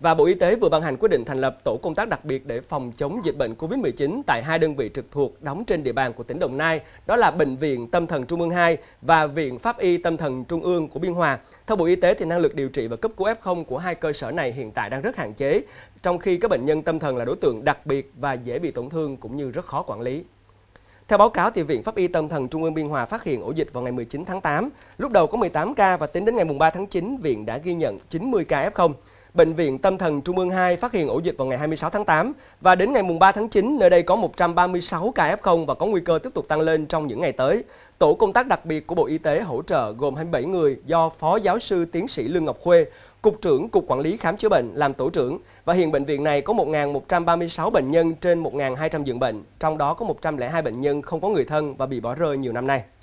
Và Bộ Y tế vừa ban hành quyết định thành lập tổ công tác đặc biệt để phòng chống dịch bệnh COVID-19 tại hai đơn vị trực thuộc đóng trên địa bàn của tỉnh Đồng Nai, đó là Bệnh viện Tâm thần Trung ương 2 và Viện Pháp y Tâm thần Trung ương của Biên Hòa. Theo Bộ Y tế thì năng lực điều trị và cấp cứu F0 của hai cơ sở này hiện tại đang rất hạn chế, trong khi các bệnh nhân tâm thần là đối tượng đặc biệt và dễ bị tổn thương cũng như rất khó quản lý. Theo báo cáo, thì Viện Pháp y Tâm thần Trung ương Biên Hòa phát hiện ổ dịch vào ngày 19 tháng 8. Lúc đầu có 18 ca và tính đến ngày 3 tháng 9, Viện đã ghi nhận 90 ca F0. Bệnh viện Tâm thần Trung ương 2 phát hiện ổ dịch vào ngày 26 tháng 8 và đến ngày 3 tháng 9, nơi đây có 136 ca F0 và có nguy cơ tiếp tục tăng lên trong những ngày tới. Tổ công tác đặc biệt của Bộ Y tế hỗ trợ gồm 27 người do Phó Giáo sư Tiến sĩ Lương Ngọc Khuê, Cục trưởng Cục Quản lý Khám chữa bệnh làm tổ trưởng và hiện bệnh viện này có 1.136 bệnh nhân trên 1.200 giường bệnh, trong đó có 102 bệnh nhân không có người thân và bị bỏ rơi nhiều năm nay.